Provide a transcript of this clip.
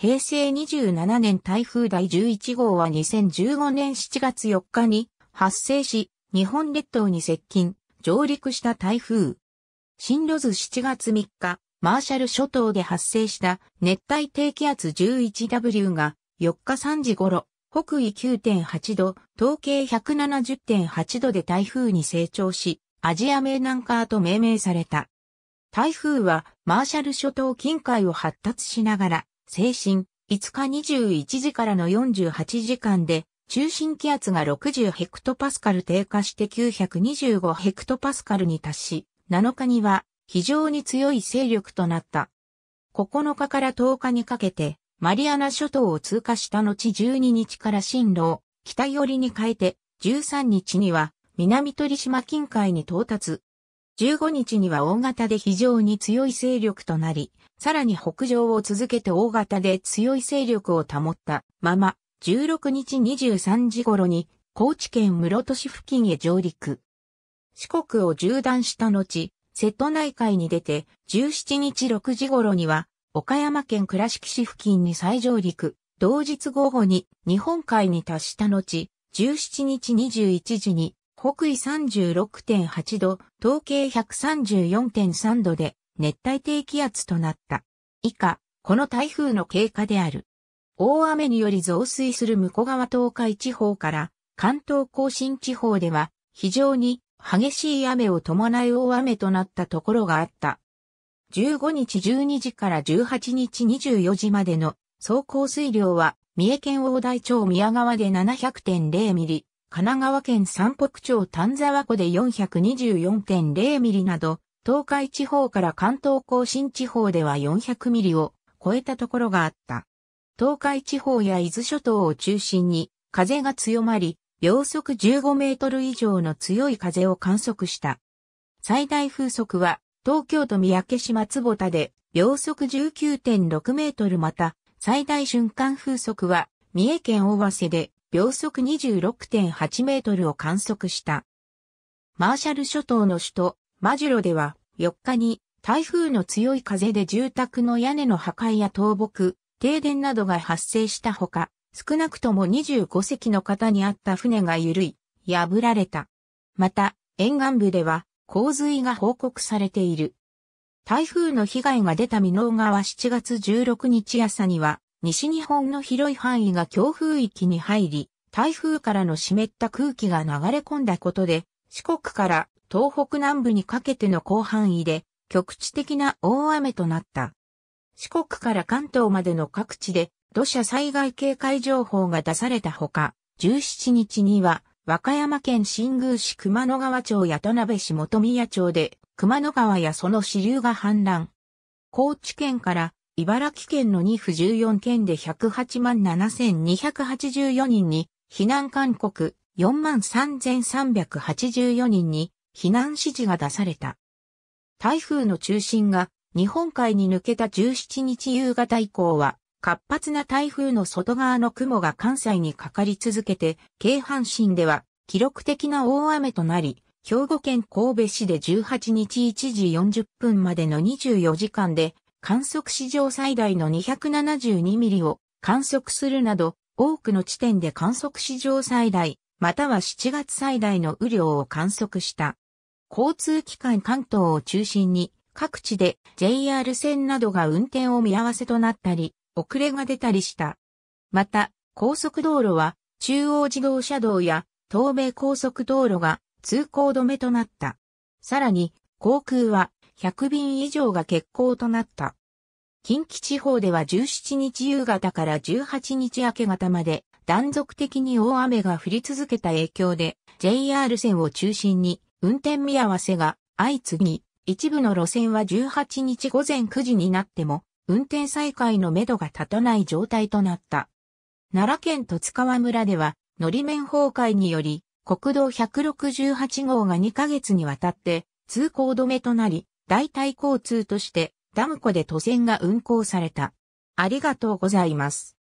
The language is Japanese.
平成27年台風第11号は2015年7月4日に発生し、日本列島に接近、上陸した台風。進路図7月3日、マーシャル諸島で発生した熱帯低気圧 11W が4日3時頃、北緯9.8度、東経170.8度で台風に成長し、アジア名南下と命名された。台風はマーシャル諸島近海を発達しながら精神、5日21時からの48時間で、中心気圧が60ヘクトパスカル低下して925ヘクトパスカルに達し、7日には非常に強い勢力となった。9日から10日にかけて、マリアナ諸島を通過した後12日から進路を北寄りに変えて、13日には南鳥島近海に到達。15日には大型で非常に強い勢力となり、さらに北上を続けて大型で強い勢力を保ったまま、16日23時頃に高知県室戸市付近へ上陸。四国を縦断した後、瀬戸内海に出て17日6時頃には岡山県倉敷市付近に再上陸。同日午後に日本海に達した後、17日21時に北緯36.8度、東経134.3度で熱帯低気圧となった。以下、この台風の経過である。大雨により増水する向こう側東海地方から関東甲信地方では非常に激しい雨を伴う大雨となったところがあった。15日12時から18日24時までの総降水量は三重県大台町宮川で700.0ミリ、神奈川県三北町丹沢湖で424.0ミリなど東海地方から関東甲信地方では400ミリを超えたところがあった。東海地方や伊豆諸島を中心に風が強まり、秒速15メートル以上の強い風を観測した。最大風速は東京都三宅島坪田で秒速19.6メートルまた最大瞬間風速は三重県大和で秒速26.8メートルを観測した。マーシャル諸島の首都マジュロでは4日に台風の強い風で住宅の屋根の破壊や倒木、停電などが発生したほか、少なくとも25隻の方にあった船が緩い、破られた。また、沿岸部では洪水が報告されている。台風の被害が出た美濃川7月16日朝には、西日本の広い範囲が強風域に入り、台風からの湿った空気が流れ込んだことで、四国から東北南部にかけての広範囲で局地的な大雨となった。四国から関東までの各地で土砂災害警戒情報が出されたほか、17日には和歌山県新宮市熊野川町や田辺市元宮町で熊野川やその支流が氾濫。高知県から茨城県の2府14県で108万7284人に避難勧告4万3384人に避難指示が出された。台風の中心が日本海に抜けた17日夕方以降は、活発な台風の外側の雲が関西にかかり続けて、京阪神では記録的な大雨となり、兵庫県神戸市で18日1時40分までの24時間で、観測史上最大の272ミリを観測するなど、多くの地点で観測史上最大、または7月最大の雨量を観測した。交通機関関東を中心に各地で JR 線などが運転を見合わせとなったり、遅れが出たりした。また、高速道路は中央自動車道や東米高速道路が通行止めとなった。さらに、航空は100便以上が欠航となった。近畿地方では17日夕方から18日明け方まで断続的に大雨が降り続けた影響で、JR 線を中心に運転見合わせが相次ぎ、一部の路線は18日午前9時になっても、運転再開のめどが立たない状態となった。奈良県十津川村では、乗り面崩壊により、国道168号が2ヶ月にわたって通行止めとなり、代替交通としてダム湖で都線が運行された。ありがとうございます。